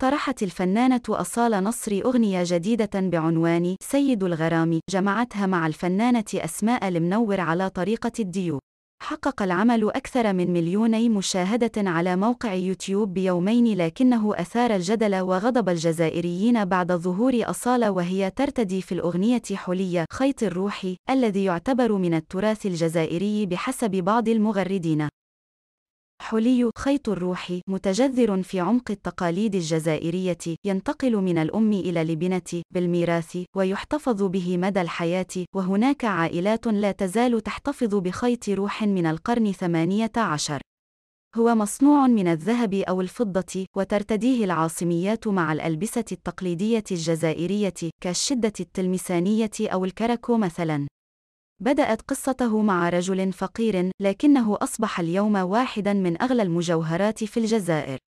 طرحت الفنانة أصالة نصري أغنية جديدة بعنوان سيد الغرام جمعتها مع الفنانة أسماء المنور على طريقة الديو حقق العمل أكثر من مليوني مشاهدة على موقع يوتيوب بيومين لكنه أثار الجدل وغضب الجزائريين بعد ظهور أصالة وهي ترتدي في الأغنية حلية خيط الروح الذي يعتبر من التراث الجزائري بحسب بعض المغردين الكحولي خيط الروح متجذر في عمق التقاليد الجزائرية ينتقل من الأم إلى الابنة بالميراث ويحتفظ به مدى الحياة وهناك عائلات لا تزال تحتفظ بخيط روح من القرن 18 هو مصنوع من الذهب أو الفضة وترتديه العاصميات مع الألبسة التقليدية الجزائرية كالشدة التلمسانية أو الكركو مثلاً بدأت قصته مع رجل فقير لكنه أصبح اليوم واحدا من أغلى المجوهرات في الجزائر